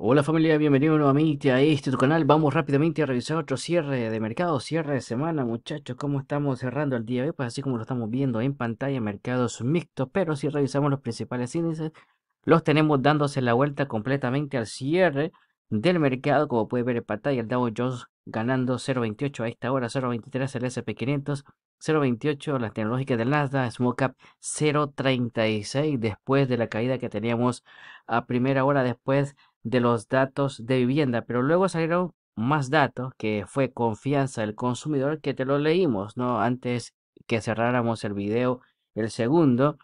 Hola familia, bienvenido nuevamente a este canal. Vamos rápidamente a revisar otro cierre de mercado, cierre de semana, muchachos. ¿Cómo estamos cerrando el día de hoy? Pues así como lo estamos viendo en pantalla, mercados mixtos. Pero si revisamos los principales índices, los tenemos dándose la vuelta completamente al cierre del mercado. Como puede ver en pantalla, el Dow Jones ganando 0.28 a esta hora, 0.23 el SP500, 0.28 las tecnológicas del Nasdaq, Up 0.36 después de la caída que teníamos a primera hora después de los datos de vivienda, pero luego salieron más datos que fue confianza del consumidor que te lo leímos, ¿no? Antes que cerráramos el video, el segundo,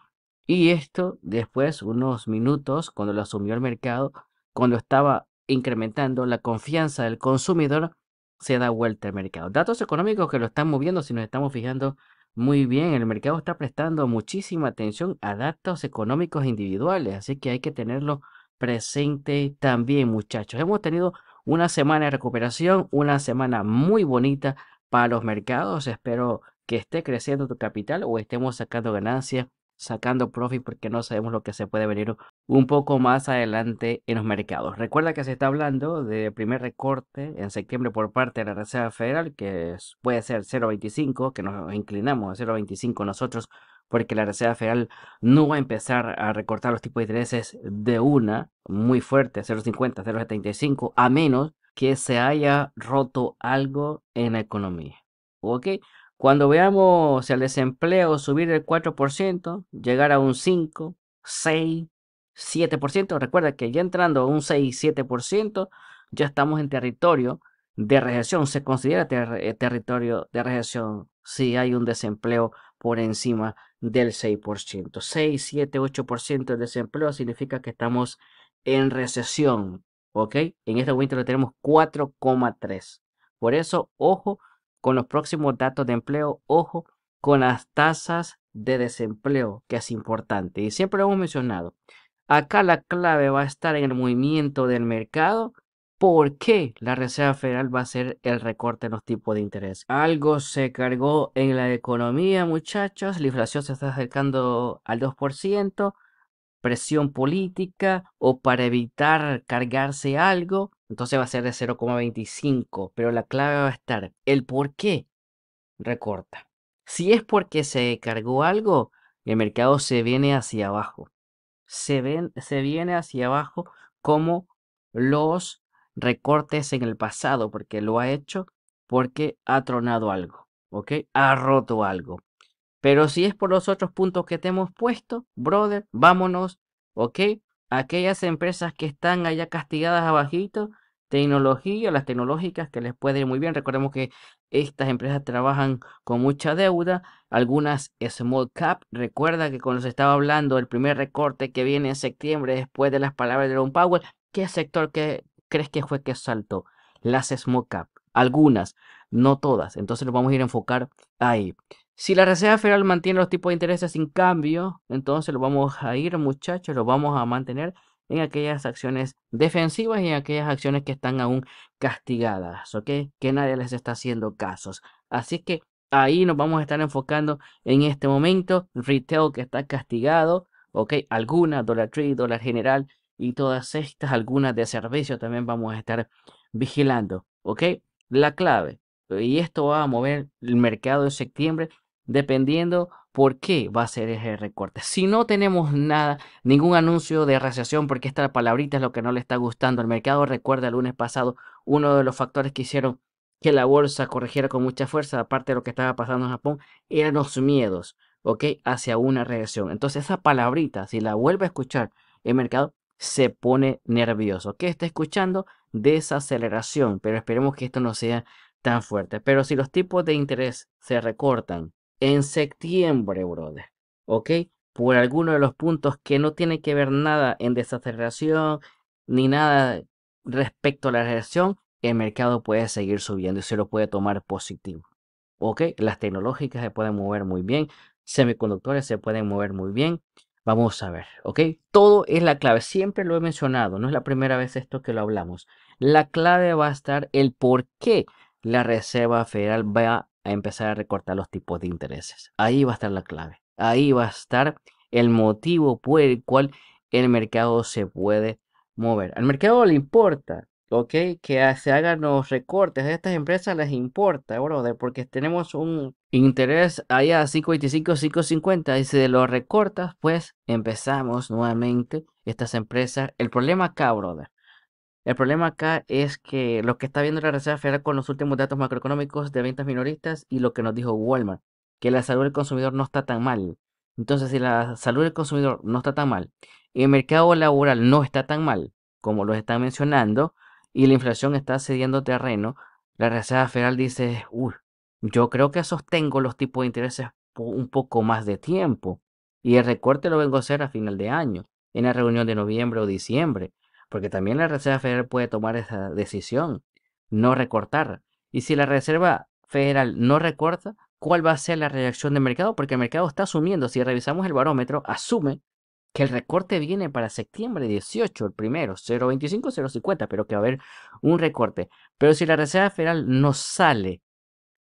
y esto después unos minutos cuando lo asumió el mercado, cuando estaba incrementando la confianza del consumidor, se da vuelta el mercado. Datos económicos que lo están moviendo, si nos estamos fijando muy bien, el mercado está prestando muchísima atención a datos económicos individuales, así que hay que tenerlo presente también, muchachos. Hemos tenido una semana de recuperación, una semana muy bonita para los mercados. Espero que esté creciendo tu capital o estemos sacando ganancias, sacando profit, porque no sabemos lo que se puede venir un poco más adelante en los mercados. Recuerda que se está hablando de primer recorte en septiembre por parte de la Reserva Federal, que puede ser 0.25, que nos inclinamos a 0.25 nosotros porque la Reserva Federal no va a empezar a recortar los tipos de intereses de una muy fuerte, 0,50, 0,75, a menos que se haya roto algo en la economía. ¿Ok? Cuando veamos el desempleo subir del 4%, llegar a un 5, 6, 7%, recuerda que ya entrando a un 6, 7%, ya estamos en territorio de recesión, se considera eh, territorio de recesión si hay un desempleo por encima del 6%. 6, 7, 8% de desempleo significa que estamos en recesión, ¿ok? En este momento lo tenemos 4,3. Por eso, ojo con los próximos datos de empleo, ojo con las tasas de desempleo, que es importante. Y siempre lo hemos mencionado. Acá la clave va a estar en el movimiento del mercado por qué la Reserva Federal va a hacer el recorte en los tipos de interés. Algo se cargó en la economía, muchachos. La inflación se está acercando al 2%. Presión política o para evitar cargarse algo. Entonces va a ser de 0,25. Pero la clave va a estar el por qué recorta. Si es porque se cargó algo, el mercado se viene hacia abajo. Se, ven, se viene hacia abajo como los recortes en el pasado, porque lo ha hecho porque ha tronado algo, ¿ok? Ha roto algo. Pero si es por los otros puntos que te hemos puesto, brother, vámonos, ¿ok? Aquellas empresas que están allá castigadas abajito, tecnología, las tecnológicas que les puede ir muy bien. Recordemos que estas empresas trabajan con mucha deuda, algunas small cap. Recuerda que cuando se estaba hablando el primer recorte que viene en septiembre después de las palabras de Ron Power, ¿qué sector que crees que fue que saltó? Las Smoke cap, algunas, no todas. Entonces lo vamos a ir a enfocar ahí. Si la Reserva Federal mantiene los tipos de intereses sin cambio, entonces lo vamos a ir, muchachos, lo vamos a mantener en aquellas acciones defensivas y en aquellas acciones que están aún castigadas, ¿ok? Que nadie les está haciendo casos. Así que ahí nos vamos a estar enfocando en este momento. Retail que está castigado, ¿ok? Algunas, Dollar Tree, Dollar General, y todas estas, algunas de servicio también vamos a estar vigilando, ¿ok? La clave, y esto va a mover el mercado en septiembre dependiendo por qué va a ser ese recorte. Si no tenemos nada, ningún anuncio de recesión, porque esta palabrita es lo que no le está gustando El mercado, recuerda el lunes pasado uno de los factores que hicieron que la bolsa corrigiera con mucha fuerza, aparte de lo que estaba pasando en Japón, eran los miedos, ¿ok? Hacia una reacción Entonces esa palabrita, si la vuelve a escuchar el mercado, se pone nervioso. ¿Qué está escuchando? Desaceleración, pero esperemos que esto no sea tan fuerte. Pero si los tipos de interés se recortan en septiembre, brother, ¿ok? Por alguno de los puntos que no tiene que ver nada en desaceleración ni nada respecto a la reacción, el mercado puede seguir subiendo y se lo puede tomar positivo. ¿Ok? Las tecnológicas se pueden mover muy bien, semiconductores se pueden mover muy bien, Vamos a ver, ¿ok? Todo es la clave, siempre lo he mencionado, no es la primera vez esto que lo hablamos. La clave va a estar el por qué la Reserva Federal va a empezar a recortar los tipos de intereses. Ahí va a estar la clave, ahí va a estar el motivo por el cual el mercado se puede mover. Al mercado le importa ok, que se hagan los recortes de estas empresas les importa, brother, porque tenemos un interés allá a 525, 550 y si los recortas, pues empezamos nuevamente estas empresas. El problema acá, brother. El problema acá es que lo que está viendo la Reserva Federal con los últimos datos macroeconómicos de ventas minoristas y lo que nos dijo Walmart, que la salud del consumidor no está tan mal. Entonces, si la salud del consumidor no está tan mal y el mercado laboral no está tan mal como lo están mencionando, y la inflación está cediendo terreno, la Reserva Federal dice, uy, yo creo que sostengo los tipos de intereses un poco más de tiempo y el recorte lo vengo a hacer a final de año, en la reunión de noviembre o diciembre, porque también la Reserva Federal puede tomar esa decisión, no recortar. Y si la Reserva Federal no recorta, ¿cuál va a ser la reacción del mercado? Porque el mercado está asumiendo, si revisamos el barómetro, asume que el recorte viene para septiembre 18, el primero, 0.25, 0.50, pero que va a haber un recorte. Pero si la Reserva Federal no sale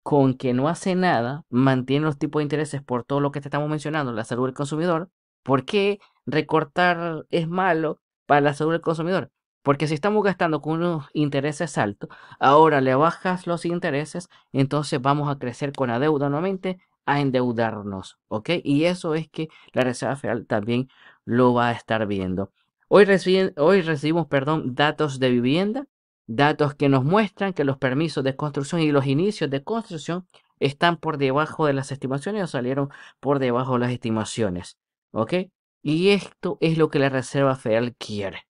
con que no hace nada, mantiene los tipos de intereses por todo lo que te estamos mencionando, la salud del consumidor, ¿por qué recortar es malo para la salud del consumidor? Porque si estamos gastando con unos intereses altos, ahora le bajas los intereses, entonces vamos a crecer con la deuda nuevamente, a endeudarnos, ¿ok? Y eso es que la Reserva Federal también lo va a estar viendo. Hoy, hoy recibimos perdón, datos de vivienda, datos que nos muestran que los permisos de construcción y los inicios de construcción están por debajo de las estimaciones o salieron por debajo de las estimaciones. ¿Ok? Y esto es lo que la Reserva Federal quiere.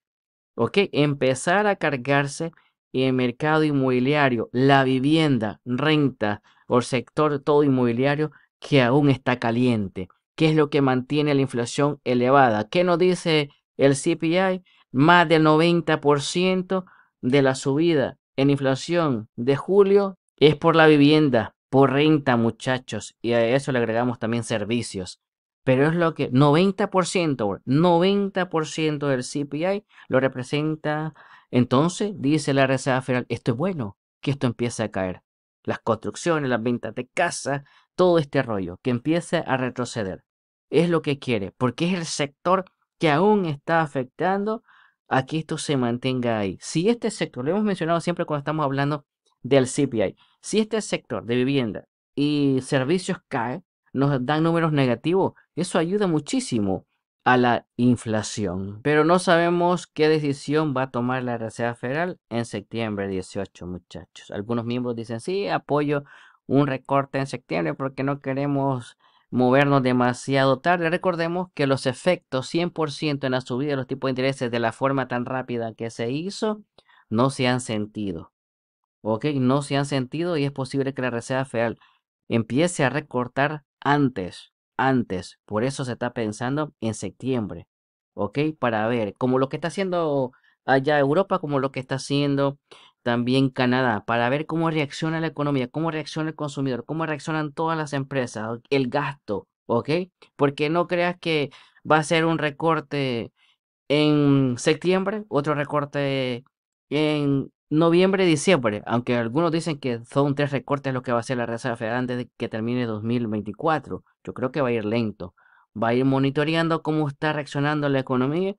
¿Ok? Empezar a cargarse el mercado inmobiliario, la vivienda, renta o sector todo inmobiliario que aún está caliente. ¿Qué es lo que mantiene la inflación elevada. ¿Qué nos dice el CPI? Más del 90% de la subida en inflación de julio es por la vivienda, por renta, muchachos. Y a eso le agregamos también servicios. Pero es lo que 90%, 90% del CPI lo representa. Entonces, dice la Reserva Federal, esto es bueno, que esto empiece a caer. Las construcciones, las ventas de casas, todo este rollo, que empiece a retroceder. Es lo que quiere, porque es el sector que aún está afectando a que esto se mantenga ahí. Si este sector, lo hemos mencionado siempre cuando estamos hablando del CPI, si este sector de vivienda y servicios cae, nos dan números negativos, eso ayuda muchísimo a la inflación. Pero no sabemos qué decisión va a tomar la Reserva Federal en septiembre 18, muchachos. Algunos miembros dicen, sí, apoyo un recorte en septiembre porque no queremos movernos demasiado tarde. Recordemos que los efectos 100% en la subida de los tipos de intereses de la forma tan rápida que se hizo no se han sentido. ¿Ok? No se han sentido y es posible que la Reserva feal empiece a recortar antes, antes. Por eso se está pensando en septiembre. ¿Ok? Para ver, como lo que está haciendo allá Europa, como lo que está haciendo también Canadá, para ver cómo reacciona la economía, cómo reacciona el consumidor, cómo reaccionan todas las empresas, el gasto, ¿ok? Porque no creas que va a ser un recorte en septiembre, otro recorte en noviembre, diciembre, aunque algunos dicen que son tres recortes lo que va a hacer la Reserva Federal antes de que termine 2024. Yo creo que va a ir lento, va a ir monitoreando cómo está reaccionando la economía.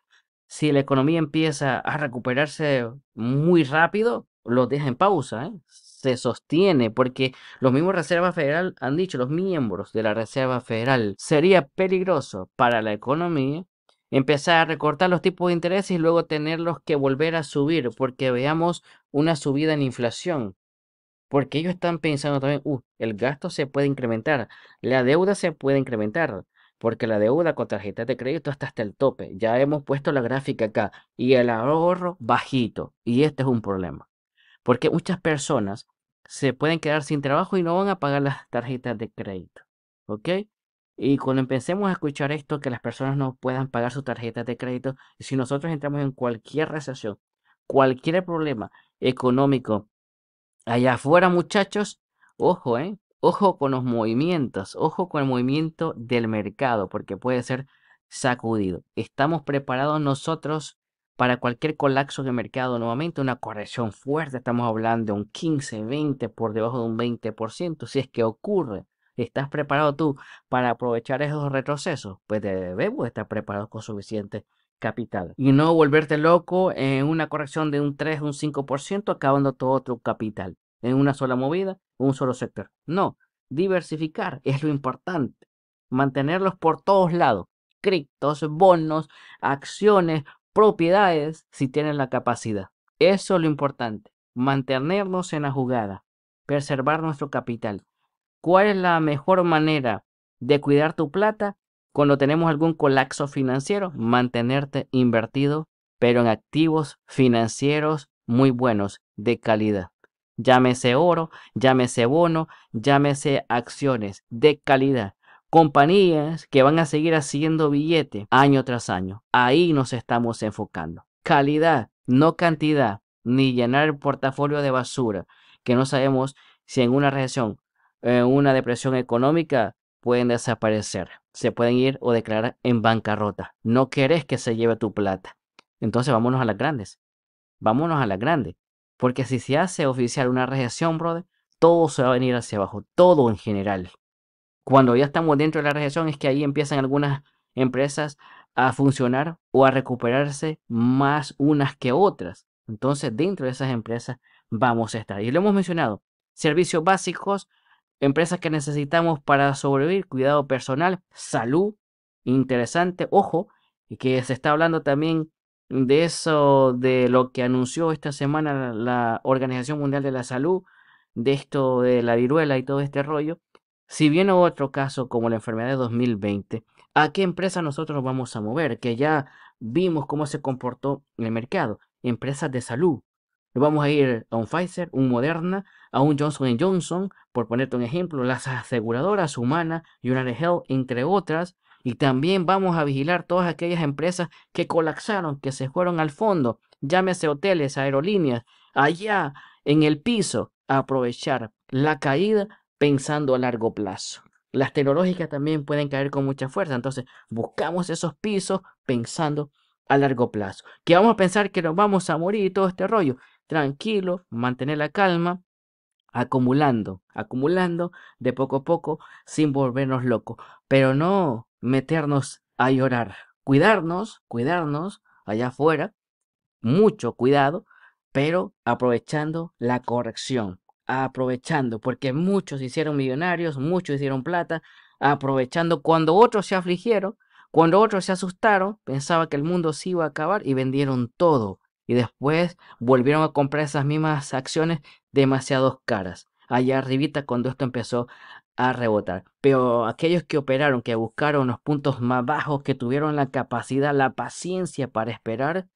Si la economía empieza a recuperarse muy rápido, los deja en pausa, ¿eh? se sostiene porque los mismos Reserva Federal han dicho, los miembros de la Reserva Federal, sería peligroso para la economía empezar a recortar los tipos de interés y luego tenerlos que volver a subir porque veamos una subida en inflación. Porque ellos están pensando también, uh, el gasto se puede incrementar, la deuda se puede incrementar, porque la deuda con tarjetas de crédito está hasta el tope. Ya hemos puesto la gráfica acá y el ahorro bajito, y este es un problema porque muchas personas se pueden quedar sin trabajo y no van a pagar las tarjetas de crédito. ¿Ok? Y cuando empecemos a escuchar esto, que las personas no puedan pagar sus tarjetas de crédito, si nosotros entramos en cualquier recesión, cualquier problema económico allá afuera, muchachos, ojo, ¿eh? Ojo con los movimientos, ojo con el movimiento del mercado, porque puede ser sacudido. ¿Estamos preparados nosotros para cualquier colapso de mercado nuevamente, una corrección fuerte, estamos hablando de un 15, 20, por debajo de un 20%, si es que ocurre. ¿Estás preparado tú para aprovechar esos retrocesos? Pues debemos estar preparados con suficiente capital y no volverte loco en una corrección de un 3, un 5%, acabando todo tu capital en una sola movida, un solo sector. No, diversificar es lo importante. Mantenerlos por todos lados. Criptos, bonos, acciones, propiedades si tienen la capacidad. Eso es lo importante, mantenernos en la jugada, preservar nuestro capital. ¿Cuál es la mejor manera de cuidar tu plata cuando tenemos algún colapso financiero? Mantenerte invertido, pero en activos financieros muy buenos, de calidad. Llámese oro, llámese bono, llámese acciones de calidad compañías que van a seguir haciendo billete año tras año. Ahí nos estamos enfocando. Calidad, no cantidad, ni llenar el portafolio de basura, que no sabemos si en una recesión, en una depresión económica, pueden desaparecer, se pueden ir o declarar en bancarrota. No querés que se lleve tu plata. Entonces vámonos a las grandes. Vámonos a las grandes. Porque si se hace oficial una recesión, brother, todo se va a venir hacia abajo, todo en general. Cuando ya estamos dentro de la recesión es que ahí empiezan algunas empresas a funcionar o a recuperarse más unas que otras. Entonces, dentro de esas empresas vamos a estar. Y lo hemos mencionado, servicios básicos, empresas que necesitamos para sobrevivir, cuidado personal, salud, interesante, ojo, y que se está hablando también de eso, de lo que anunció esta semana la Organización Mundial de la Salud, de esto de la viruela y todo este rollo, si viene otro caso como la enfermedad de 2020, ¿a qué empresa nosotros vamos a mover? Que ya vimos cómo se comportó en el mercado. Empresas de salud. vamos a ir a un Pfizer, un Moderna, a un Johnson Johnson, por ponerte un ejemplo, las aseguradoras humanas, United Health, entre otras. Y también vamos a vigilar todas aquellas empresas que colapsaron, que se fueron al fondo. Llámese hoteles, aerolíneas, allá en el piso. A aprovechar la caída pensando a largo plazo. Las tecnológicas también pueden caer con mucha fuerza, entonces buscamos esos pisos pensando a largo plazo. Que vamos a pensar que nos vamos a morir y todo este rollo. Tranquilo, mantener la calma, acumulando, acumulando de poco a poco sin volvernos locos, pero no meternos a llorar. Cuidarnos, cuidarnos allá afuera, mucho cuidado, pero aprovechando la corrección aprovechando, porque muchos hicieron millonarios, muchos hicieron plata, aprovechando cuando otros se afligieron, cuando otros se asustaron, pensaba que el mundo se iba a acabar y vendieron todo. Y después volvieron a comprar esas mismas acciones demasiado caras. Allá arribita cuando esto empezó a rebotar. Pero aquellos que operaron, que buscaron los puntos más bajos, que tuvieron la capacidad, la paciencia para esperar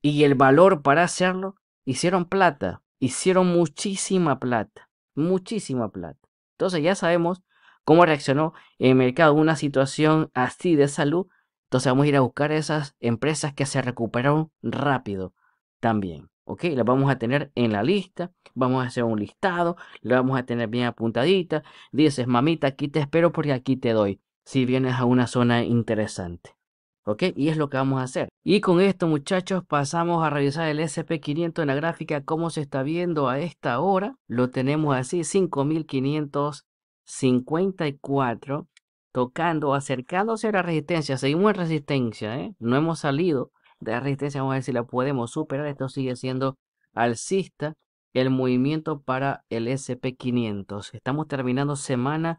y el valor para hacerlo, hicieron plata, hicieron muchísima plata, muchísima plata. Entonces ya sabemos cómo reaccionó el mercado una situación así de salud. Entonces vamos a ir a buscar esas empresas que se recuperaron rápido también. ¿Ok? Las vamos a tener en la lista. Vamos a hacer un listado. las vamos a tener bien apuntaditas. Dices, mamita, aquí te espero porque aquí te doy. Si vienes a una zona interesante. ¿Ok? Y es lo que vamos a hacer. Y con esto, muchachos, pasamos a revisar el SP500 en la gráfica, ¿Cómo se está viendo a esta hora. Lo tenemos así, 5554, tocando, acercándose a la resistencia. Seguimos en resistencia, ¿eh? No hemos salido de la resistencia, vamos a ver si la podemos superar. Esto sigue siendo alcista el movimiento para el SP500. Estamos terminando semana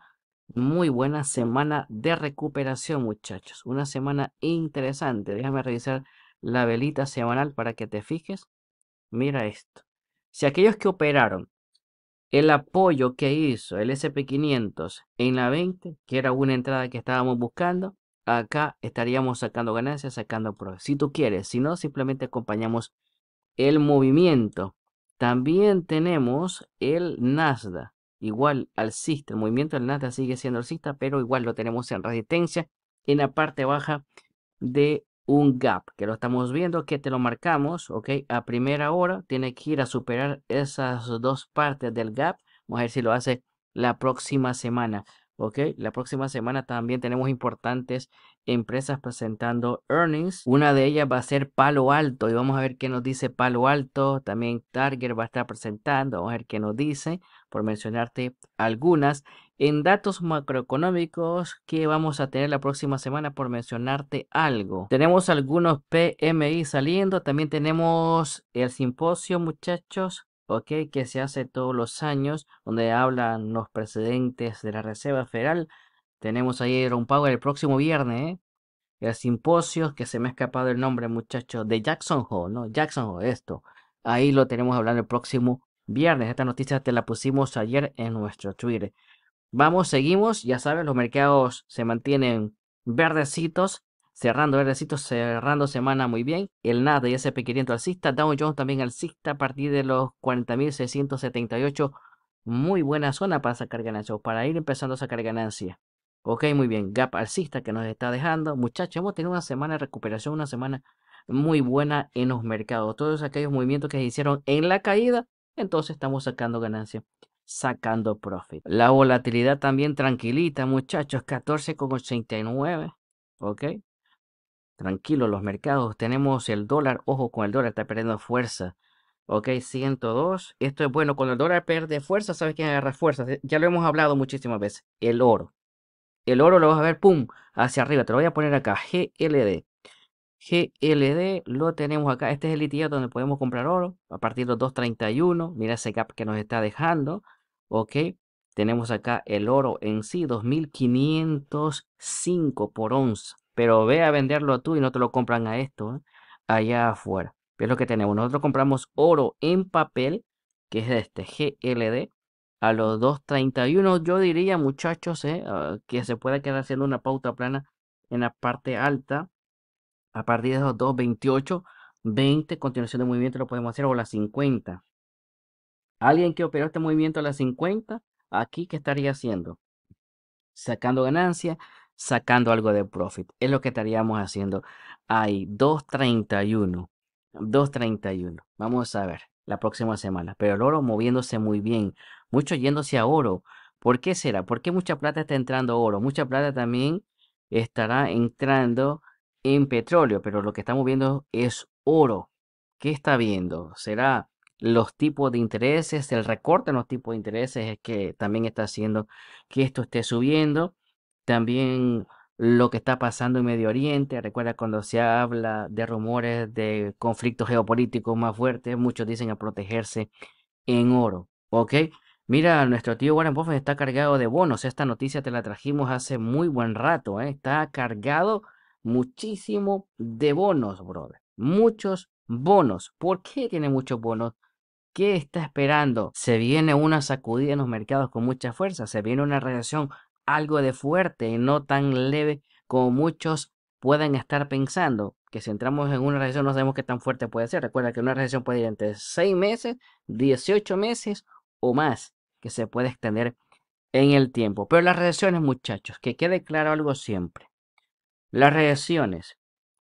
muy buena semana de recuperación, muchachos. Una semana interesante. Déjame revisar la velita semanal para que te fijes. Mira esto. Si aquellos que operaron el apoyo que hizo el SP500 en la 20, que era una entrada que estábamos buscando, acá estaríamos sacando ganancias, sacando pruebas. Si tú quieres, si no, simplemente acompañamos el movimiento. También tenemos el Nasdaq igual alcista. El movimiento del Nasdaq sigue siendo alcista, pero igual lo tenemos en resistencia en la parte baja de un gap que lo estamos viendo que te lo marcamos ok a primera hora tiene que ir a superar esas dos partes del gap vamos a ver si lo hace la próxima semana ok la próxima semana también tenemos importantes empresas presentando earnings una de ellas va a ser palo alto y vamos a ver qué nos dice palo alto también target va a estar presentando vamos a ver qué nos dice por mencionarte algunas. En datos macroeconómicos que vamos a tener la próxima semana, por mencionarte algo. Tenemos algunos PMI saliendo, también tenemos el simposio, muchachos. Ok. que se hace todos los años, donde hablan los precedentes de la Reserva Federal. Tenemos ahí un Power el próximo viernes, ¿eh? el simposio, que se me ha escapado el nombre, muchachos, de Jackson Hole, ¿no? Jackson Hole, esto. Ahí lo tenemos hablando el próximo viernes. esta noticia te la pusimos ayer en nuestro Twitter. Vamos, seguimos. Ya sabes, los mercados se mantienen verdecitos. Cerrando verdecitos, cerrando semana muy bien. El NASDAQ y S&P 500 alcista. Dow Jones también alcista a partir de los 40.678. Muy buena zona para sacar ganancias o para ir empezando a sacar ganancias. Ok, muy bien. Gap alcista que nos está dejando. Muchachos, hemos tenido una semana de recuperación, una semana muy buena en los mercados. Todos aquellos movimientos que se hicieron en la caída entonces estamos sacando ganancia, sacando profit. La volatilidad también tranquilita, muchachos, 14,89, ¿ok? Tranquilo, los mercados, tenemos el dólar, ojo con el dólar, está perdiendo fuerza. Ok, 102. Esto es bueno. Cuando el dólar pierde fuerza, ¿sabes quién agarra fuerza? Eh, ya lo hemos hablado muchísimas veces. El oro. El oro lo vas a ver, pum, hacia arriba. Te lo voy a poner acá. GLD. GLD, lo tenemos acá. Este es el ETF donde podemos comprar oro a partir de los 231. Mira ese gap que nos está dejando. Ok, tenemos acá el oro en sí, 2505 por onza. Pero ve a venderlo tú y no te lo compran a esto, ¿eh? allá afuera. Es lo que tenemos. Nosotros compramos oro en papel, que es este GLD, a los 231. Yo diría, muchachos, ¿eh? ah, que se pueda quedar haciendo una pauta plana en la parte alta a partir de esos 2, 20, continuación de movimiento lo podemos hacer o la 50. Alguien que operó este movimiento a las 50, aquí, ¿qué estaría haciendo? Sacando ganancia, sacando algo de profit. Es lo que estaríamos haciendo ahí, 2.31. 2.31. Vamos a ver la próxima semana. Pero el oro moviéndose muy bien, mucho yéndose a oro. ¿Por qué será? ¿Por qué mucha plata está entrando oro? Mucha plata también estará entrando en petróleo, pero lo que estamos viendo es oro. ¿Qué está viendo? ¿Será los tipos de intereses, el recorte en los tipos de intereses es que también está haciendo que esto esté subiendo? También lo que está pasando en Medio Oriente. Recuerda cuando se habla de rumores de conflictos geopolíticos más fuertes, muchos dicen a protegerse en oro. ¿Ok? Mira, nuestro tío Warren Buffett está cargado de bonos. Esta noticia te la trajimos hace muy buen rato. ¿eh? Está cargado muchísimo de bonos, brother. Muchos bonos. ¿Por qué tiene muchos bonos? ¿Qué está esperando? Se viene una sacudida en los mercados con mucha fuerza, se viene una reacción algo de fuerte y no tan leve como muchos pueden estar pensando. Que si entramos en una reacción no sabemos qué tan fuerte puede ser. Recuerda que una reacción puede ir entre 6 meses, 18 meses o más, que se puede extender en el tiempo. Pero las reacciones muchachos, que quede claro algo siempre. Las reacciones,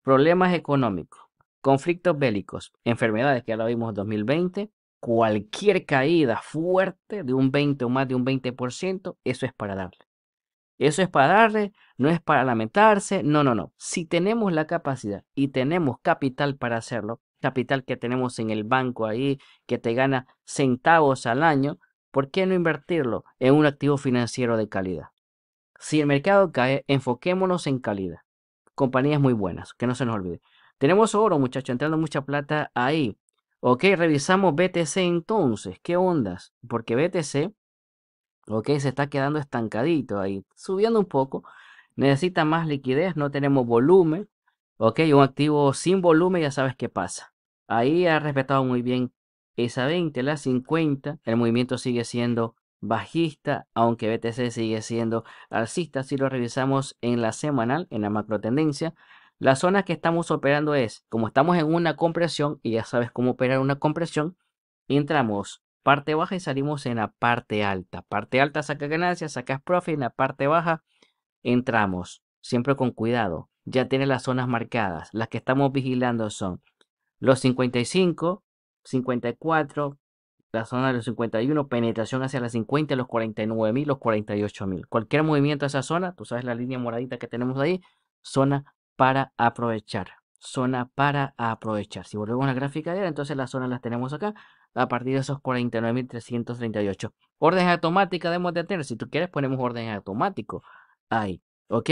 problemas económicos, conflictos bélicos, enfermedades que ya lo vimos en 2020, cualquier caída fuerte de un 20 o más de un 20%, eso es para darle. Eso es para darle, no es para lamentarse, no, no, no. Si tenemos la capacidad y tenemos capital para hacerlo, capital que tenemos en el banco ahí, que te gana centavos al año, ¿por qué no invertirlo en un activo financiero de calidad? Si el mercado cae, enfoquémonos en calidad compañías muy buenas, que no se nos olvide. Tenemos oro, muchachos, entrando mucha plata ahí. Ok, revisamos BTC entonces. ¿Qué ondas? Porque BTC, ok, se está quedando estancadito ahí, subiendo un poco. Necesita más liquidez, no tenemos volumen. Ok, un activo sin volumen, ya sabes qué pasa. Ahí ha respetado muy bien esa 20, la 50. El movimiento sigue siendo bajista, aunque BTC sigue siendo alcista si lo revisamos en la semanal, en la macro tendencia. La zona que estamos operando es, como estamos en una compresión, y ya sabes cómo operar una compresión, entramos parte baja y salimos en la parte alta. Parte alta saca ganancias, sacas profit, en la parte baja entramos, siempre con cuidado. Ya tiene las zonas marcadas. Las que estamos vigilando son los 55, 54, la zona de los 51, penetración hacia las 50, los mil los mil Cualquier movimiento a esa zona, tú sabes la línea moradita que tenemos ahí, zona para aprovechar. Zona para aprovechar. Si volvemos a la gráfica de diaria, entonces las zonas las tenemos acá a partir de esos 49.338. Orden automáticas debemos de tener. Si tú quieres, ponemos orden automático ahí. ¿Ok?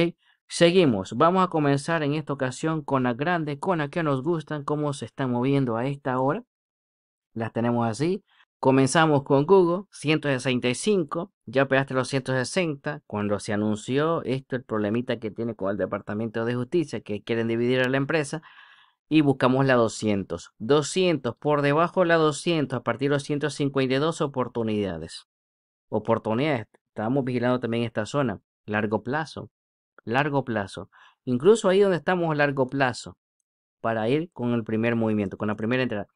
Seguimos. Vamos a comenzar en esta ocasión con las grandes, con las que nos gustan, cómo se están moviendo a esta hora. Las tenemos así. Comenzamos con Google, 165, ya pegaste los 160. Cuando se anunció esto, el problemita que tiene con el Departamento de Justicia, que quieren dividir a la empresa, y buscamos la 200. 200, por debajo la 200, a partir de los 152 oportunidades. Oportunidades, estamos vigilando también esta zona, largo plazo, largo plazo. Incluso ahí donde estamos largo plazo, para ir con el primer movimiento, con la primera entrada.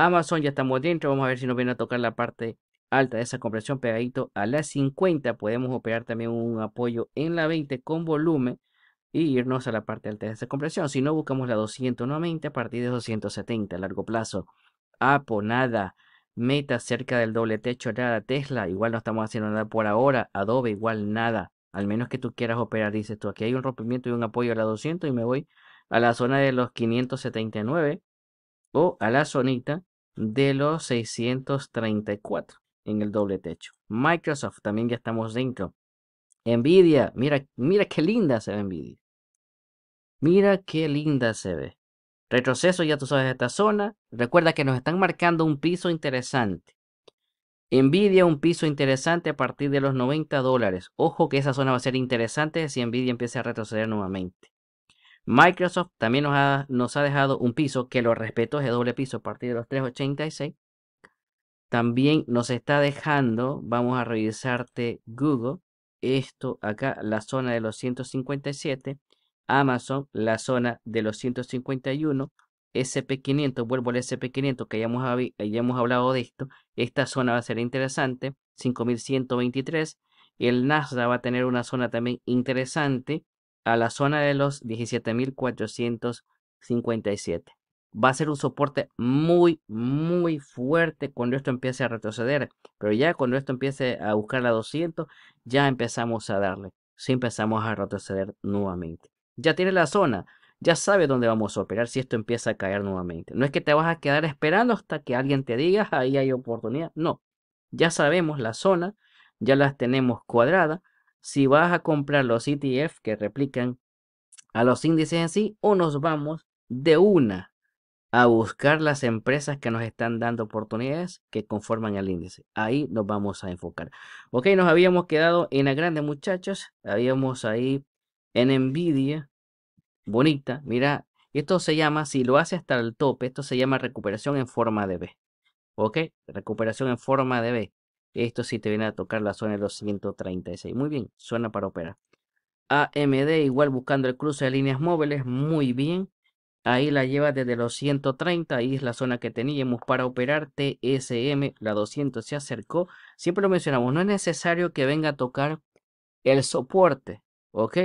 Amazon ya estamos dentro. Vamos a ver si nos viene a tocar la parte alta de esa compresión pegadito a las 50. Podemos operar también un apoyo en la 20 con volumen y irnos a la parte alta de esa compresión. Si no, buscamos la 290 a partir de 270 a largo plazo. Apo, nada. Meta cerca del doble techo, nada. Tesla, igual no estamos haciendo nada por ahora. Adobe, igual nada. Al menos que tú quieras operar, dices tú. Aquí hay un rompimiento y un apoyo a la 200 y me voy a la zona de los 579 o a la zonita de los 634 en el doble techo. Microsoft, también ya estamos dentro. Nvidia, mira, mira qué linda se ve Nvidia. Mira qué linda se ve. Retroceso, ya tú sabes esta zona. Recuerda que nos están marcando un piso interesante. Nvidia, un piso interesante a partir de los 90 dólares. Ojo que esa zona va a ser interesante si Nvidia empieza a retroceder nuevamente. Microsoft también nos ha, dejado un piso que lo respetó, es doble piso a partir de los 386. También nos está dejando, vamos a revisarte Google, esto acá, la zona de los 157, Amazon, la zona de los 151, SP500, vuelvo al SP500 que ya hemos, ya hemos hablado de esto, esta zona va a ser interesante, 5123, el Nasdaq va a tener una zona también interesante, a la zona de los 17.457. Va a ser un soporte muy, muy fuerte cuando esto empiece a retroceder. Pero ya cuando esto empiece a buscar la 200, ya empezamos a darle. Si empezamos a retroceder nuevamente. Ya tiene la zona. Ya sabe dónde vamos a operar si esto empieza a caer nuevamente. No es que te vas a quedar esperando hasta que alguien te diga ahí hay oportunidad. No. Ya sabemos la zona. Ya las tenemos cuadrada si vas a comprar los ETF que replican a los índices en sí o nos vamos de una a buscar las empresas que nos están dando oportunidades que conforman el índice. Ahí nos vamos a enfocar. Ok, nos habíamos quedado en la grande muchachos. Habíamos ahí en Nvidia. Bonita, mira, esto se llama, si lo hace hasta el tope, esto se llama recuperación en forma de B. ¿Ok? Recuperación en forma de B. Esto sí te viene a tocar la zona de los 136. Muy bien, suena para operar. AMD igual buscando el cruce de líneas móviles. Muy bien. Ahí la lleva desde los 130, ahí es la zona que teníamos para operar TSM, la 200 se acercó. Siempre lo mencionamos, no es necesario que venga a tocar el soporte, ¿ok?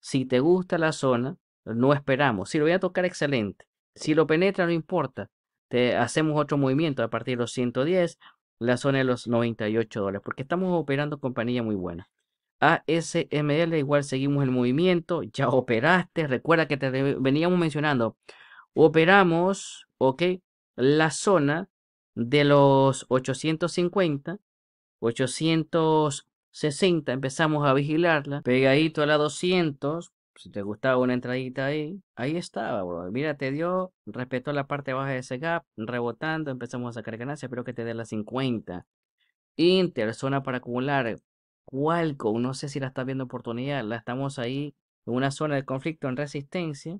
Si te gusta la zona, no esperamos. Si lo voy a tocar, excelente. Si lo penetra, no importa. Te hacemos otro movimiento a partir de los 110, la zona de los 98 dólares, porque estamos operando compañía muy buena. ASML, igual seguimos el movimiento, ya operaste, recuerda que te veníamos mencionando, operamos, ok, la zona de los 850, 860, empezamos a vigilarla, pegadito a la 200, si te gustaba una entradita ahí, ahí estaba, bro. Mira, te dio, respetó la parte baja de ese gap, rebotando, empezamos a sacar ganancias, espero que te dé la 50. Inter, zona para acumular. Qualcomm, no sé si la estás viendo oportunidad, la estamos ahí en una zona de conflicto en resistencia.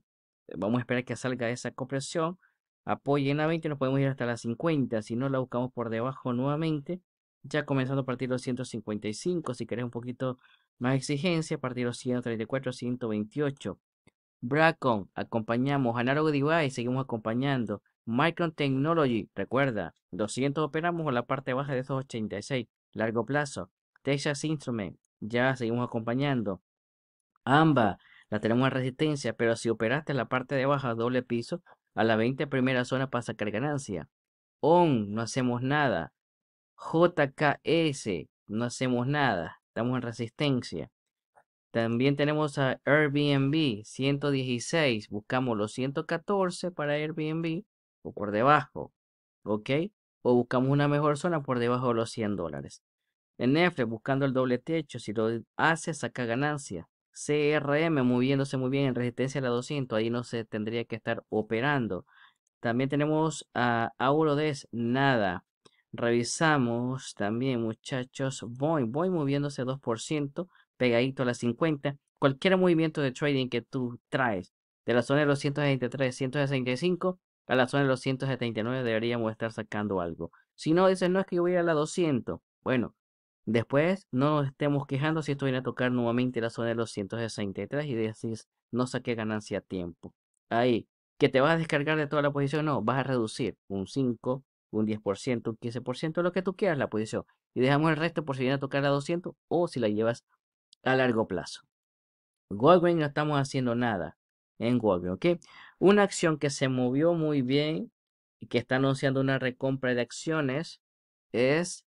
Vamos a esperar que salga esa compresión. Apoye en la 20, nos podemos ir hasta la 50. Si no, la buscamos por debajo nuevamente. Ya comenzando a partir de los 155. Si querés un poquito más exigencia, partido 134 128. Bracon, acompañamos. Analog Device, seguimos acompañando. Micron Technology, recuerda, 200 operamos en la parte baja de esos 86. Largo plazo. Texas Instrument, ya seguimos acompañando. AMBA, la tenemos en resistencia, pero si operaste en la parte de baja, doble piso, a la 20 primera zona para sacar ganancia. ON, no hacemos nada. JKS, no hacemos nada estamos en resistencia. También tenemos a Airbnb 116, buscamos los 114 para Airbnb o por debajo, ¿ok? O buscamos una mejor zona por debajo de los 100 dólares. En Netflix buscando el doble techo, si lo hace saca ganancia. CRM moviéndose muy bien en resistencia a la 200, ahí no se tendría que estar operando. También tenemos a Aurodes, nada. Revisamos también, muchachos, voy, voy moviéndose 2%, pegadito a las 50. Cualquier movimiento de trading que tú traes de la zona de los 163, 165 a la zona de los 179 deberíamos estar sacando algo. Si no, dices, no es que yo voy a, a la 200. Bueno, después no nos estemos quejando si esto viene a tocar nuevamente la zona de los 163 y decís, no saqué ganancia a tiempo. Ahí, que te vas a descargar de toda la posición, no, vas a reducir un 5, un 10%, un 15%, lo que tú quieras la posición. Y dejamos el resto por si viene a tocar a 200 o si la llevas a largo plazo. Goldwing no estamos haciendo nada en Google, ¿ok? Una acción que se movió muy bien y que está anunciando una recompra de acciones es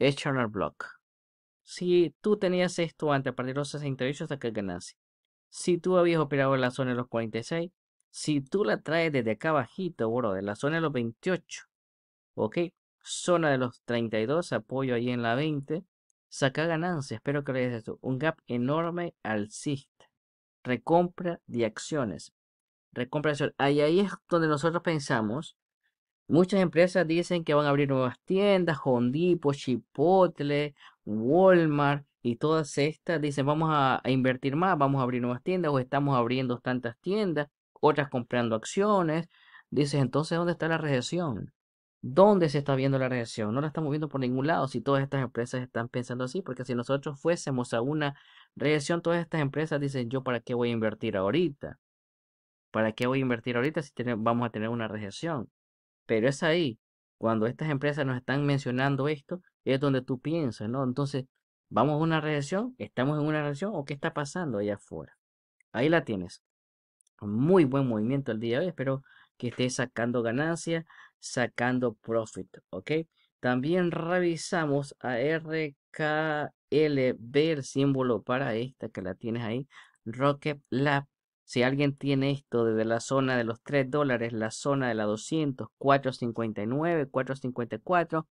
H&R Block. Si tú tenías esto antes, a partir de los 68 hasta que ganaste. Si tú habías operado en la zona de los 46, si tú la traes desde acá bajito, bro, de la zona de los 28 Ok, zona de los 32, apoyo ahí en la 20. Saca ganancias, espero que lo des esto. Un gap enorme al alcista. Recompra de acciones. Recompra de acciones. Ahí, ahí es donde nosotros pensamos. Muchas empresas dicen que van a abrir nuevas tiendas, Hondipo, Chipotle, Walmart y todas estas. Dicen vamos a, invertir más, vamos a abrir nuevas tiendas o estamos abriendo tantas tiendas, otras comprando acciones. Dices entonces, ¿dónde está la recesión? ¿Dónde se está viendo la reacción No la estamos viendo por ningún lado si todas estas empresas están pensando así, porque si nosotros fuésemos a una reacción todas estas empresas dicen, yo para qué voy a invertir ahorita, para qué voy a invertir ahorita si vamos a tener una reacción Pero es ahí, cuando estas empresas nos están mencionando esto, es donde tú piensas, ¿no? Entonces, ¿vamos a una reacción ¿Estamos en una reacción o qué está pasando allá afuera? Ahí la tienes. Muy buen movimiento el día de hoy, espero que estés sacando ganancias sacando profit, ¿ok? También revisamos a RKLB, el símbolo para esta que la tienes ahí, Rocket Lab. Si alguien tiene esto desde la zona de los 3 dólares, la zona de la 200, 4.59, 4.54,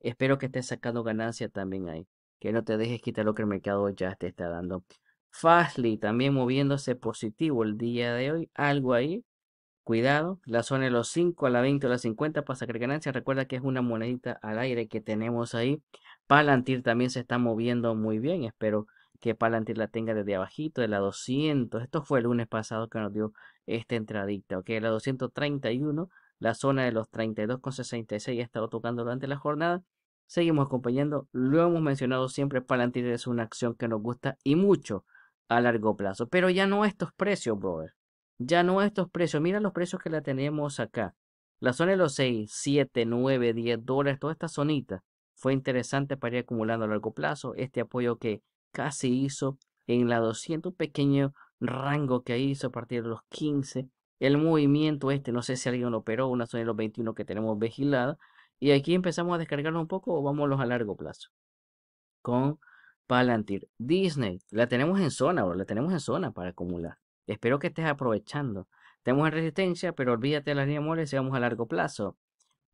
espero que estés sacando ganancia también ahí. Que no te dejes quitar lo que el mercado ya te está dando. Fastly también moviéndose positivo el día de hoy, algo ahí Cuidado, la zona de los 5 a la 20 o la 50 para sacar ganancias. Recuerda que es una monedita al aire que tenemos ahí. Palantir también se está moviendo muy bien. Espero que Palantir la tenga desde abajito, de la 200. Esto fue el lunes pasado que nos dio esta entradita. Ok, la 231, la zona de los 32,66 ha estado tocando durante la jornada. Seguimos acompañando. Lo hemos mencionado siempre, Palantir es una acción que nos gusta y mucho a largo plazo. Pero ya no estos precios, brother ya no a estos precios. Mira los precios que la tenemos acá. La zona de los 6, 7, 9, 10 dólares, toda esta zonita fue interesante para ir acumulando a largo plazo. Este apoyo que casi hizo en la 200, un pequeño rango que hizo a partir de los 15. El movimiento este, no sé si alguien lo operó, una zona de los 21 que tenemos vigilada. Y aquí empezamos a descargarlo un poco o vámonos a largo plazo. Con Palantir. Disney, la tenemos en zona, ahora la tenemos en zona para acumular. Espero que estés aprovechando. Tenemos resistencia, pero olvídate de las líneas móviles y vamos a largo plazo.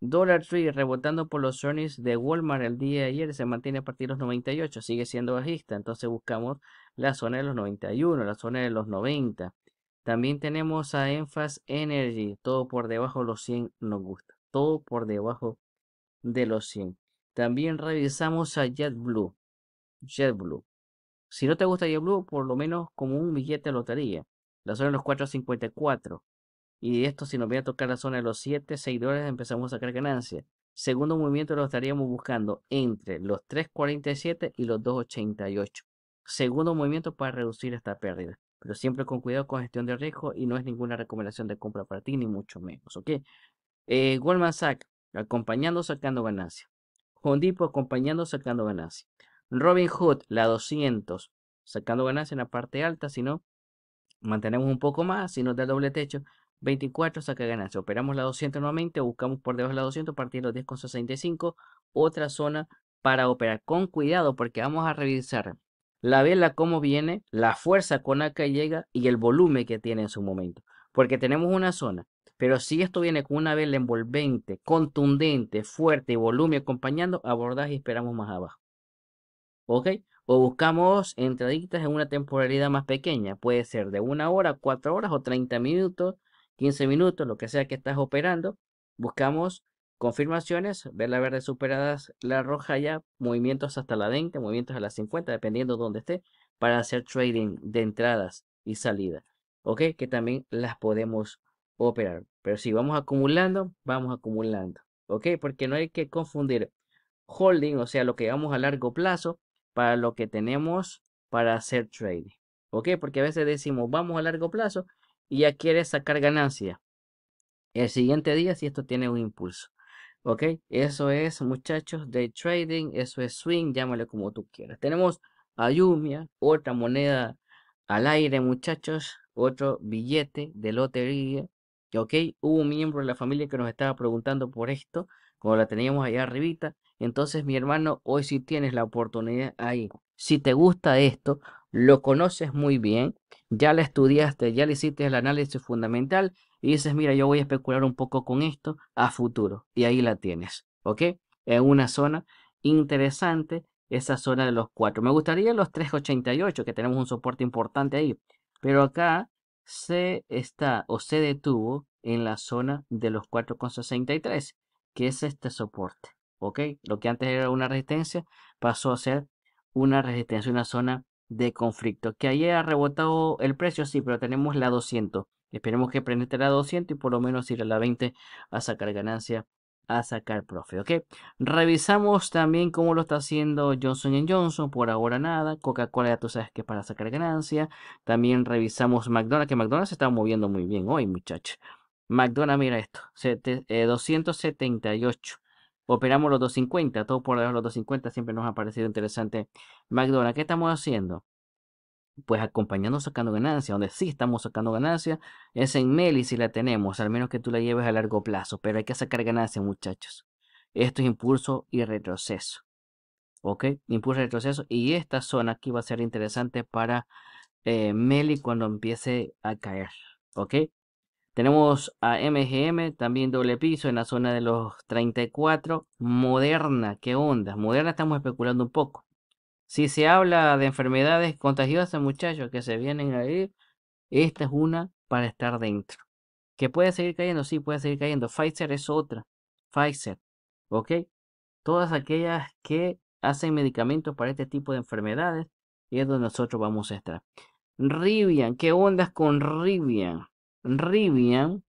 Dollar Tree rebotando por los earnings de Walmart el día de ayer se mantiene a partir de los 98, sigue siendo bajista, entonces buscamos la zona de los 91, la zona de los 90. También tenemos a Enfas Energy, todo por debajo de los 100 nos gusta, todo por debajo de los 100. También revisamos a JetBlue, JetBlue. Si no te gusta JetBlue, por lo menos como un billete de lotería la zona de los 4.54. Y esto, si nos voy a tocar la zona de los 7 6 dólares, empezamos a sacar ganancia Segundo movimiento lo estaríamos buscando entre los 3.47 y los 2.88. Segundo movimiento para reducir esta pérdida. Pero siempre con cuidado con gestión de riesgo y no es ninguna recomendación de compra para ti, ni mucho menos. ¿Ok? Eh, Goldman Sachs acompañando, sacando ganancia. Hondipo acompañando, sacando ganancia. Robin Hood, la 200, sacando ganancia en la parte alta, si no, mantenemos un poco más, si nos da doble techo, 24 saca ganancia. Operamos la 200 nuevamente, buscamos por debajo de la 200, partiendo 10,65, otra zona para operar con cuidado porque vamos a revisar la vela cómo viene, la fuerza con la que llega y el volumen que tiene en su momento. Porque tenemos una zona, pero si esto viene con una vela envolvente, contundente, fuerte y volumen acompañando, abordaje y esperamos más abajo. ¿Ok? o buscamos entraditas en una temporalidad más pequeña. Puede ser de una hora, cuatro horas o 30 minutos, 15 minutos, lo que sea que estás operando. Buscamos confirmaciones, ver la verde superadas, la roja ya, movimientos hasta la 20, movimientos a las 50, dependiendo de dónde esté, para hacer trading de entradas y salidas. ¿Ok? Que también las podemos operar. Pero si vamos acumulando, vamos acumulando. ¿Ok? Porque no hay que confundir holding, o sea, lo que vamos a largo plazo, para lo que tenemos para hacer trading. ¿Ok? Porque a veces decimos, vamos a largo plazo y ya quieres sacar ganancia. El siguiente día si esto tiene un impulso. ¿Ok? Eso es, muchachos, De trading, eso es swing, llámale como tú quieras. Tenemos a Yumia, otra moneda al aire, muchachos, otro billete de lotería. ¿Ok? Hubo un miembro de la familia que nos estaba preguntando por esto, como la teníamos allá arribita. Entonces, mi hermano, hoy sí tienes la oportunidad ahí. Si te gusta esto, lo conoces muy bien, ya la estudiaste, ya le hiciste el análisis fundamental y dices, mira, yo voy a especular un poco con esto a futuro. Y ahí la tienes, ¿ok? En una zona interesante, esa zona de los 4. Me gustaría los 3.88, que tenemos un soporte importante ahí, pero acá se está o se detuvo en la zona de los 4.63, que es este soporte. Lo que antes era una resistencia pasó a ser una resistencia, una zona de conflicto. Que ayer ha rebotado el precio, sí, pero tenemos la 200. Esperemos que prenda la 200 y por lo menos ir a la 20 a sacar ganancia, a sacar profe, ¿ok? Revisamos también cómo lo está haciendo Johnson Johnson, por ahora nada. Coca-Cola ya tú sabes que es para sacar ganancia. También revisamos McDonald's, que McDonald's se está moviendo muy bien hoy, muchachos. McDonald's, mira esto, 278 operamos los 250, todo por debajo los 250 siempre nos ha parecido interesante. McDonald's, ¿qué estamos haciendo? Pues acompañando sacando ganancia. donde sí estamos sacando ganancia es en Meli si la tenemos, al menos que tú la lleves a largo plazo, pero hay que sacar ganancia, muchachos. Esto es impulso y retroceso. ¿Ok? Impulso y retroceso. Y esta zona aquí va a ser interesante para eh, Meli cuando empiece a caer. ¿Ok? Tenemos a MGM, también doble piso en la zona de los 34. Moderna, ¿qué onda? Moderna estamos especulando un poco. Si se habla de enfermedades contagiosas, muchachos, que se vienen a ahí, esta es una para estar dentro. ¿Que puede seguir cayendo? Sí, puede seguir cayendo. Pfizer es otra. Pfizer, ¿ok? Todas aquellas que hacen medicamentos para este tipo de enfermedades y es donde nosotros vamos a estar. Rivian, ¿qué onda con Rivian? Rivian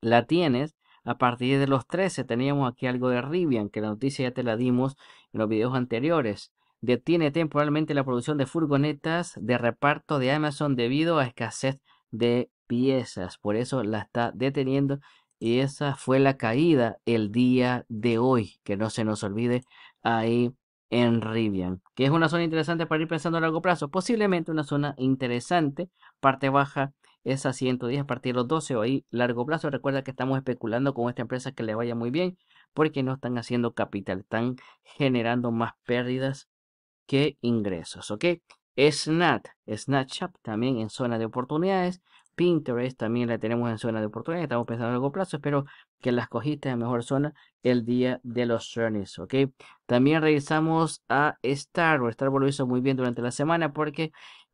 la tienes a partir de los 13. Teníamos aquí algo de Rivian, que la noticia ya te la dimos en los videos anteriores. Detiene temporalmente la producción de furgonetas de reparto de Amazon debido a escasez de piezas. Por eso la está deteniendo. Y esa fue la caída el día de hoy. Que no se nos olvide ahí en Rivian. Que es una zona interesante para ir pensando a largo plazo. Posiblemente una zona interesante. Parte baja es a 110 a partir de los 12 o ahí largo plazo. Recuerda que estamos especulando con esta empresa que le vaya muy bien porque no están haciendo capital, están generando más pérdidas que ingresos, ¿ok? Snap, Snapchat también en zona de oportunidades. Pinterest también la tenemos en zona de oportunidades. Estamos pensando en largo plazo. Espero que las cogiste en mejor zona el día de los earnings. ¿ok? También revisamos a Star. Star lo hizo muy bien durante la semana porque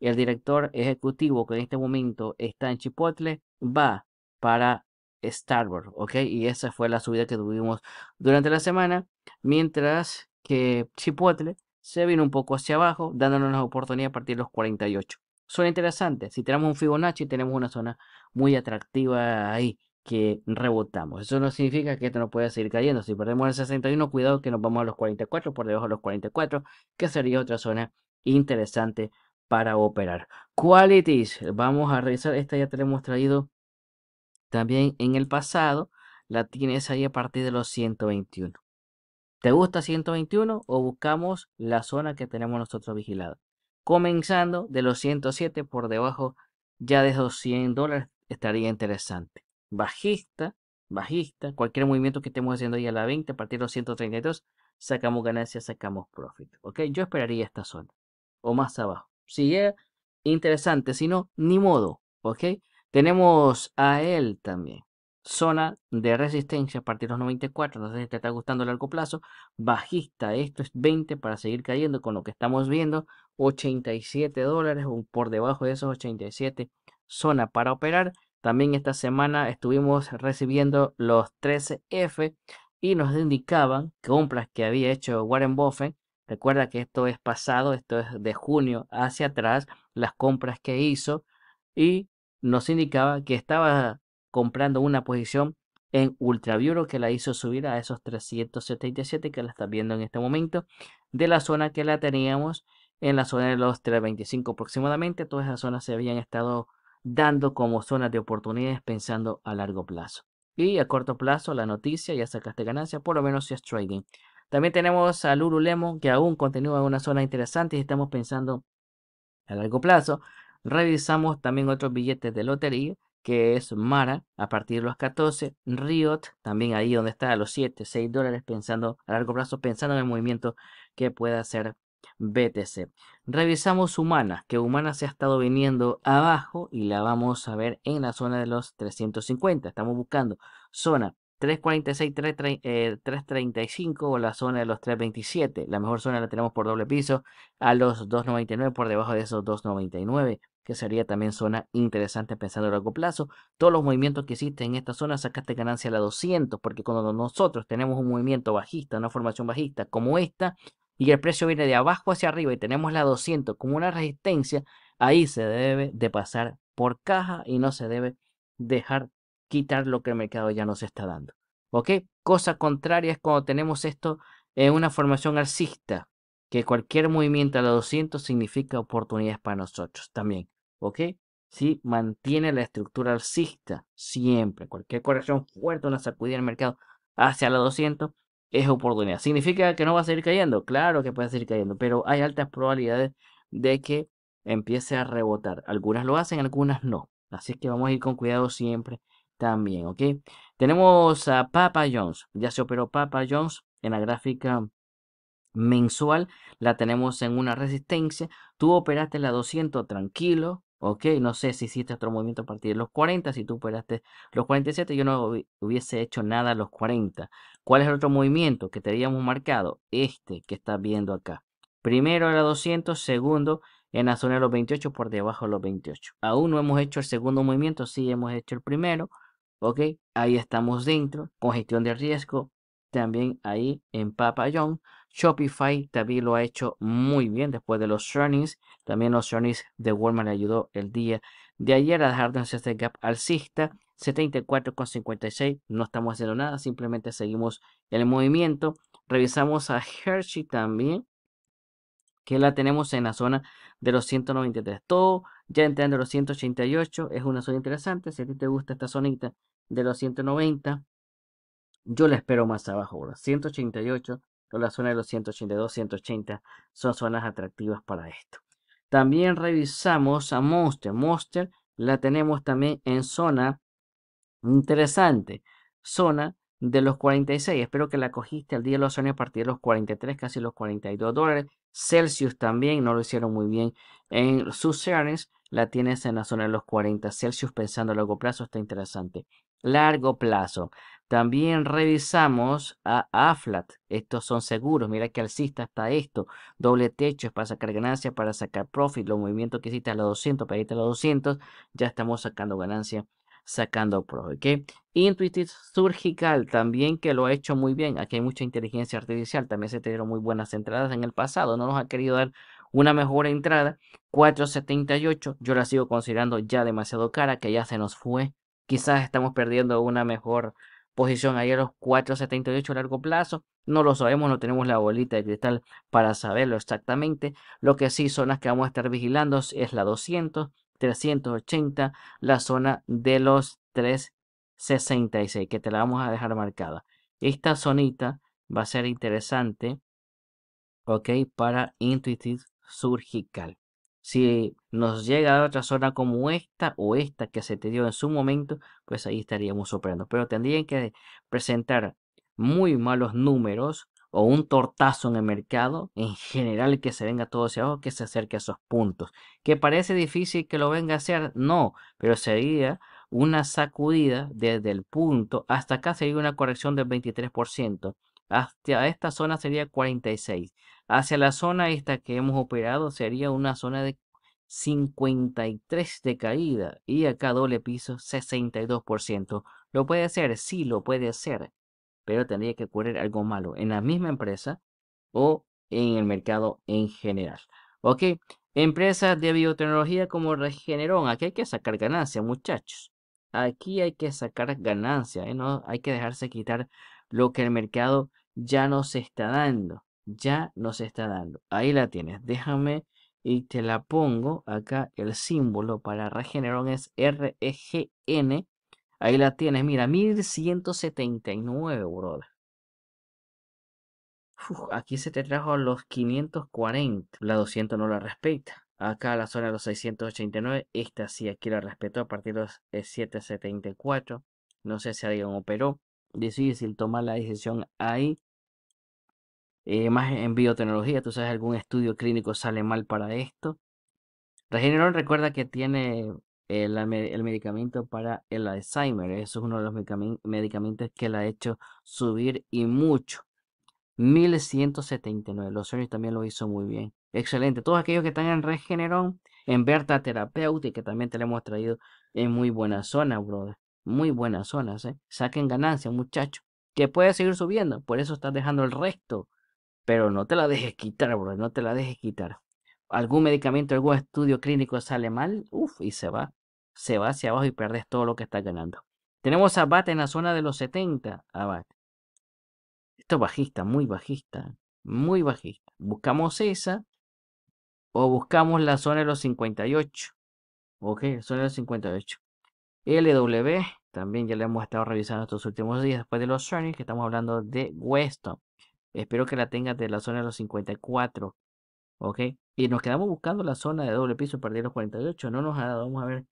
el director ejecutivo que en este momento está en Chipotle va para Starboard, ¿ok? Y esa fue la subida que tuvimos durante la semana, mientras que Chipotle se vino un poco hacia abajo, dándonos la oportunidad a partir de los 48. Suena interesante. si tenemos un Fibonacci tenemos una zona muy atractiva ahí que rebotamos. Eso no significa que esto no pueda seguir cayendo. Si perdemos el 61, cuidado que nos vamos a los 44, por debajo de los 44, que sería otra zona interesante para operar. Qualities, vamos a revisar, esta ya te la hemos traído también en el pasado, la tienes ahí a partir de los 121. ¿Te gusta 121 o buscamos la zona que tenemos nosotros vigilada? Comenzando de los 107 por debajo, ya de los 100 dólares estaría interesante. Bajista, bajista, cualquier movimiento que estemos haciendo ahí a la 20, a partir de los 132, sacamos ganancias, sacamos profit. ¿Ok? Yo esperaría esta zona o más abajo si es interesante, si no, ni modo, ¿ok? Tenemos a él también. Zona de resistencia a partir de los 94, entonces te está gustando el largo plazo. Bajista, esto es 20 para seguir cayendo con lo que estamos viendo, 87 dólares por debajo de esos 87, zona para operar. También esta semana estuvimos recibiendo los 13F y nos indicaban compras que había hecho Warren Buffett Recuerda que esto es pasado, esto es de junio hacia atrás, las compras que hizo y nos indicaba que estaba comprando una posición en Ultraviuro que la hizo subir a esos 377 que la estás viendo en este momento de la zona que la teníamos en la zona de los 325 aproximadamente. Todas esas zonas se habían estado dando como zonas de oportunidades pensando a largo plazo. Y a corto plazo la noticia, ya sacaste ganancia, por lo menos si es trading. También tenemos a Lululemon que aún continúa en una zona interesante y estamos pensando a largo plazo. Revisamos también otros billetes de lotería que es Mara a partir de los 14, Riot también ahí donde está a los 7, 6 dólares pensando a largo plazo, pensando en el movimiento que pueda hacer BTC. Revisamos Humana, que Humana se ha estado viniendo abajo y la vamos a ver en la zona de los 350. Estamos buscando zona 346, 335 eh, o la zona de los 327. La mejor zona la tenemos por doble piso a los 299, por debajo de esos 299, que sería también zona interesante pensando a largo plazo. Todos los movimientos que hiciste en esta zona sacaste ganancia a la 200, porque cuando nosotros tenemos un movimiento bajista, una formación bajista como esta, y el precio viene de abajo hacia arriba y tenemos la 200 como una resistencia, ahí se debe de pasar por caja y no se debe dejar quitar lo que el mercado ya nos está dando. ¿Ok? Cosa contraria es cuando tenemos esto en una formación alcista, que cualquier movimiento a los 200 significa oportunidades para nosotros también. ¿Ok? Si Mantiene la estructura alcista siempre. Cualquier corrección fuerte, una sacudida del el mercado hacia la 200 es oportunidad. ¿Significa que no va a seguir cayendo? Claro que puede seguir cayendo, pero hay altas probabilidades de que empiece a rebotar. Algunas lo hacen, algunas no. Así que vamos a ir con cuidado siempre también, ¿ok? Tenemos a Papa Jones. Ya se operó Papa Jones en la gráfica mensual. La tenemos en una resistencia. Tú operaste la 200 tranquilo. Ok, no sé si hiciste otro movimiento a partir de los 40. Si tú operaste los 47, yo no hubiese hecho nada a los 40. ¿Cuál es el otro movimiento que te habíamos marcado? Este que estás viendo acá. Primero era 200, segundo en la zona de los 28 por debajo de los 28. Aún no hemos hecho el segundo movimiento, sí hemos hecho el primero. ¿Ok? Ahí estamos dentro, con gestión de riesgo. También ahí en Papa Shopify también lo ha hecho muy bien después de los earnings. También los earnings de Walmart le ayudó el día de ayer a dejar de este gap alcista. 74,56. No estamos haciendo nada, simplemente seguimos el movimiento. Revisamos a Hershey también, que la tenemos en la zona de los 193. Todo ya entrando los 188 es una zona interesante. Si a ti te gusta esta zonita, de los 190, yo la espero más abajo, los 188, la zona de los 182, 180 son zonas atractivas para esto. También revisamos a Monster. Monster la tenemos también en zona interesante, zona de los 46. Espero que la cogiste al día de los años a partir de los 43, casi los 42 dólares. Celsius también no lo hicieron muy bien en sus earnings la tienes en la zona de los 40 Celsius pensando a largo plazo, está interesante. Largo plazo. También revisamos a AFLAT. Estos son seguros. Mira que alcista está esto. Doble techo es para sacar ganancia para sacar profit. Los movimientos que hiciste a los 200, irte a los 200. Ya estamos sacando ganancia, sacando profit. ¿okay? Intuitive Surgical también que lo ha hecho muy bien. Aquí hay mucha inteligencia artificial. También se te dieron muy buenas entradas en el pasado. No nos ha querido dar una mejor entrada, 4.78, yo la sigo considerando ya demasiado cara, que ya se nos fue. Quizás estamos perdiendo una mejor posición ahí a los 4.78 a largo plazo. No lo sabemos, no tenemos la bolita de cristal para saberlo exactamente. Lo que sí son las que vamos a estar vigilando es la 200, 380, la zona de los 366, que te la vamos a dejar marcada. Esta zonita va a ser interesante, ¿ok? Para Intuitive surgical. Si nos llega a otra zona como esta o esta que se te dio en su momento, pues ahí estaríamos operando. Pero tendrían que presentar muy malos números o un tortazo en el mercado, en general que se venga todo hacia abajo, que se acerque a esos puntos. Que parece difícil que lo venga a hacer, no, pero sería una sacudida desde el punto hasta acá sería una corrección del 23%. Hasta esta zona sería 46. Hacia la zona esta que hemos operado sería una zona de 53 de caída y acá doble piso 62%. ¿Lo puede hacer? Sí, lo puede hacer, pero tendría que ocurrir algo malo en la misma empresa o en el mercado en general. ¿Ok? Empresas de biotecnología como Regeneron, aquí hay que sacar ganancia, muchachos. Aquí hay que sacar ganancia, ¿eh? no hay que dejarse quitar lo que el mercado ya nos está dando ya nos está dando. Ahí la tienes. Déjame y te la pongo acá el símbolo para Regeneron es R-E-G-N Ahí la tienes, mira, 1179, brother. Uf, aquí se te trajo los 540. La 200 no la respeta. Acá la zona de los 689. Esta sí, aquí la respetó a partir de los 774. Eh, no sé si alguien operó. Difícil tomar la decisión ahí. Eh, más en biotecnología, tú sabes, algún estudio clínico sale mal para esto. Regeneron recuerda que tiene el, medicamento para el Alzheimer, eso es uno de los medicamentos que le ha hecho subir y mucho. 1179, los Sony también lo hizo muy bien. Excelente, todos aquellos que están en Regeneron, en Berta Terapéutica, que también te lo hemos traído en muy buena zona, brother. Muy buenas zonas, ¿eh? Saquen ganancias, muchachos. Que puede seguir subiendo, por eso estás dejando el resto pero no te la dejes quitar, bro, no te la dejes quitar. Algún medicamento, algún estudio clínico sale mal, uff, y se va. Se va hacia abajo y perdes todo lo que estás ganando. Tenemos a en la zona de los 70. Abat. Esto es bajista, muy bajista. Muy bajista. Buscamos esa. O buscamos la zona de los 58. Ok, zona de los 58. LW, también ya le hemos estado revisando estos últimos días después de los earnings, que estamos hablando de Weston. Espero que la tengas de la zona de los 54. ¿Ok? Y nos quedamos buscando la zona de doble piso, para los 48. No nos ha dado. Vamos a ver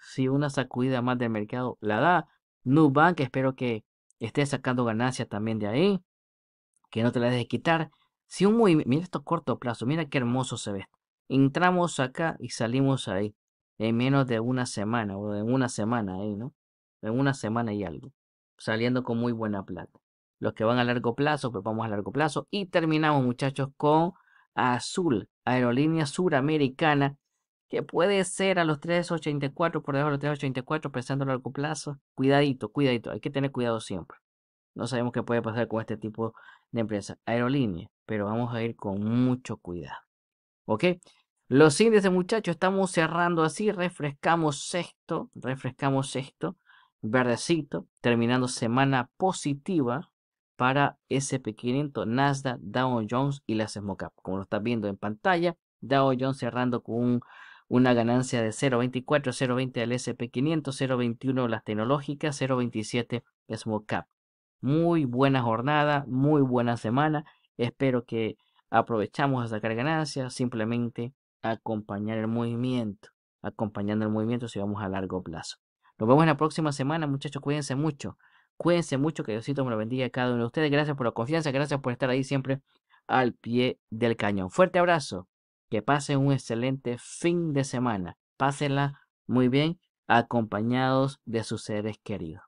si una sacudida más del mercado la da. Nubank, espero que esté sacando ganancias también de ahí. Que no te la dejes quitar. Si un mira esto corto plazo, mira qué hermoso se ve. Entramos acá y salimos ahí. En menos de una semana, o en una semana ahí, ¿no? En una semana y algo. Saliendo con muy buena plata. Los que van a largo plazo, pues vamos a largo plazo. Y terminamos, muchachos, con Azul, aerolínea suramericana, que puede ser a los 3.84, por debajo de los 3.84, pensando a largo plazo. Cuidadito, cuidadito, hay que tener cuidado siempre. No sabemos qué puede pasar con este tipo de empresa, aerolínea, pero vamos a ir con mucho cuidado. ¿Ok? Los índices, muchachos, estamos cerrando así, refrescamos sexto, refrescamos sexto, verdecito, terminando semana positiva, para SP500, Nasdaq, Dow Jones y las Small Como lo estás viendo en pantalla, Dow Jones cerrando con una ganancia de 0.24, 0.20 al SP500, 0.21 las tecnológicas, 0.27 Small Cap. Muy buena jornada, muy buena semana. Espero que aprovechamos a sacar ganancias, simplemente acompañar el movimiento, acompañando el movimiento si vamos a largo plazo. Nos vemos en la próxima semana, muchachos, cuídense mucho. Cuídense mucho, que Diosito me lo bendiga a cada uno de ustedes. Gracias por la confianza, gracias por estar ahí siempre al pie del cañón. Fuerte abrazo, que pasen un excelente fin de semana. Pásenla muy bien acompañados de sus seres queridos.